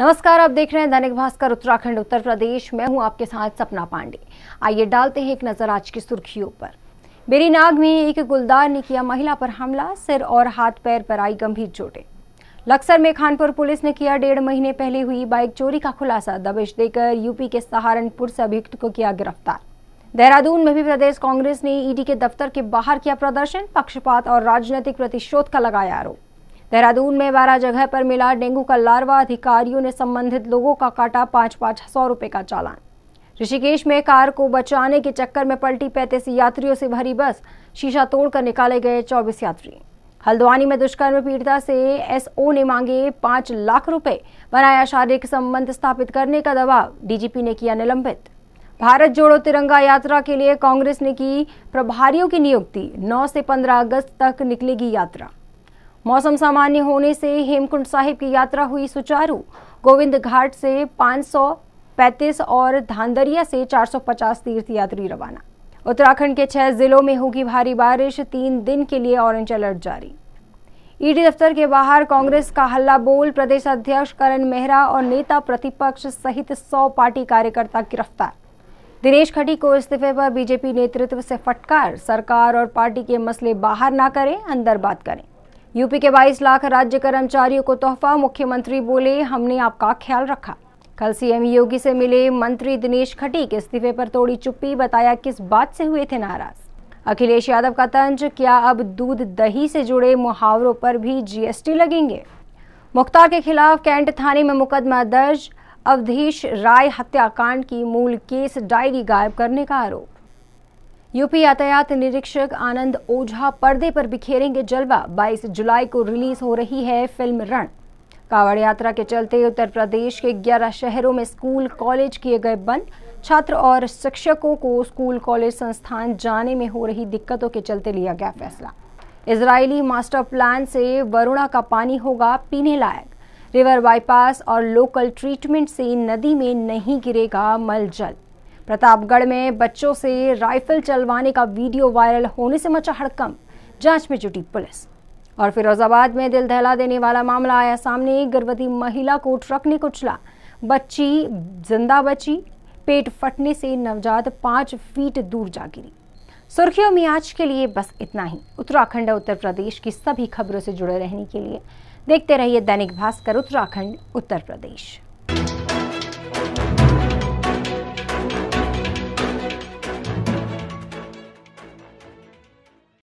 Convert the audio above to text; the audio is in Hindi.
नमस्कार आप देख रहे हैं दैनिक भास्कर उत्तराखंड उत्तर प्रदेश मैं हूं आपके साथ सपना पांडे आइए डालते हैं एक नजर आज की सुर्खियों पर बेरीनाग में एक गुलदार ने किया महिला पर हमला सिर और हाथ पैर पर आई गंभीर चोटें लक्सर में खानपुर पुलिस ने किया डेढ़ महीने पहले हुई बाइक चोरी का खुलासा दबिश देकर यूपी के सहारनपुर से अभियुक्त को किया गिरफ्तार देहरादून में भी प्रदेश कांग्रेस ने ईडी के दफ्तर के बाहर किया प्रदर्शन पक्षपात और राजनीतिक प्रतिशोध का लगाया आरोप देहरादून में बारह जगह पर मिला डेंगू का लार्वा अधिकारियों ने संबंधित लोगों का काटा पांच पांच सौ रुपए का चालान ऋषिकेश में कार को बचाने के चक्कर में पलटी पैंतीस यात्रियों से भरी बस शीशा तोड़कर निकाले गए चौबीस यात्री हल्द्वानी में दुष्कर्म पीड़िता से एसओ ने मांगे पांच लाख रुपए बनाया शारीरिक संबंध स्थापित करने का दबाव डीजीपी ने किया निलंबित भारत जोड़ो तिरंगा यात्रा के लिए कांग्रेस ने की प्रभारियों की नियुक्ति 9 से 15 अगस्त तक निकलेगी यात्रा मौसम सामान्य होने से हेमकुंड साहिब की यात्रा हुई सुचारू गोविंद घाट से 535 और धांदरिया से 450 तीर्थ यात्री रवाना उत्तराखंड के छह जिलों में होगी भारी बारिश तीन दिन के लिए ऑरेंज अलर्ट जारी ईडी दफ्तर के बाहर कांग्रेस का हल्ला बोल प्रदेश अध्यक्ष करण मेहरा और नेता प्रतिपक्ष सहित सौ पार्टी कार्यकर्ता गिरफ्तार दिनेश खटी को इस्तीफे पर बीजेपी नेतृत्व से फटकार सरकार और पार्टी के मसले बाहर ना करें अंदर बात करें यूपी के 22 लाख राज्य कर्मचारियों को तोहफा मुख्यमंत्री बोले हमने आपका ख्याल रखा कल सीएम योगी से मिले मंत्री दिनेश खटीक इस्तीफे पर तोड़ी चुप्पी बताया किस बात से हुए थे नाराज अखिलेश यादव का तंज क्या अब दूध दही से जुड़े मुहावरों पर भी जीएसटी लगेंगे मुख्तार के खिलाफ कैंट थाने में मुकदमा दर्ज अवधेश राय हत्याकांड की मूल केस डायरी गायब करने का आरोप यूपी यातायात निरीक्षक आनंद ओझा पर्दे पर बिखेरेंगे जलवा 22 जुलाई को रिलीज हो रही है फिल्म रण कावड़ यात्रा के चलते उत्तर प्रदेश के 11 शहरों में स्कूल कॉलेज किए गए बंद छात्र और शिक्षकों को स्कूल कॉलेज संस्थान जाने में हो रही दिक्कतों के चलते लिया गया फैसला इसराइली मास्टर प्लान से वरुणा का पानी होगा पीने लायक रिवर बाईपास और लोकल ट्रीटमेंट से नदी में नहीं गिरेगा मल जल प्रतापगढ़ में बच्चों से राइफल चलवाने का वीडियो वायरल होने से मचा हड़कम जांच में जुटी पुलिस और फिरोजाबाद में दिल दहला देने वाला मामला आया सामने गर्भवती महिला को ट्रक ने कुचला बच्ची जिंदा बची पेट फटने से नवजात पांच फीट दूर जा गिरी सुर्खियों में आज के लिए बस इतना ही उत्तराखंड और उत्तर प्रदेश की सभी खबरों से जुड़े रहने के लिए देखते रहिए दैनिक भास्कर उत्तराखंड उत्तर प्रदेश